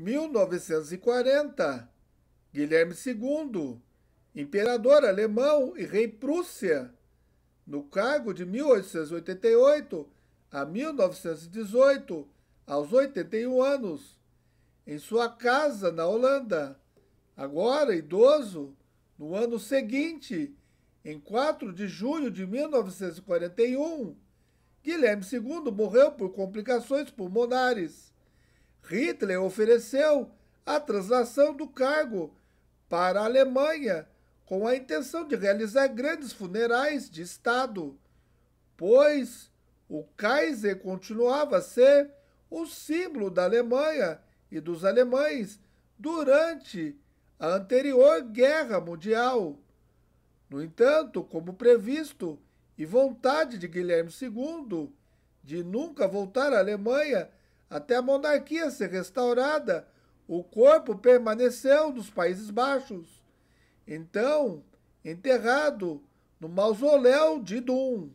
1940, Guilherme II, imperador alemão e rei Prússia, no cargo de 1888 a 1918, aos 81 anos, em sua casa na Holanda. Agora idoso, no ano seguinte, em 4 de junho de 1941, Guilherme II morreu por complicações pulmonares Hitler ofereceu a translação do cargo para a Alemanha com a intenção de realizar grandes funerais de Estado, pois o Kaiser continuava a ser o símbolo da Alemanha e dos alemães durante a anterior Guerra Mundial. No entanto, como previsto e vontade de Guilherme II de nunca voltar à Alemanha até a monarquia ser restaurada, o corpo permaneceu nos Países Baixos, então enterrado no mausoléu de Dum.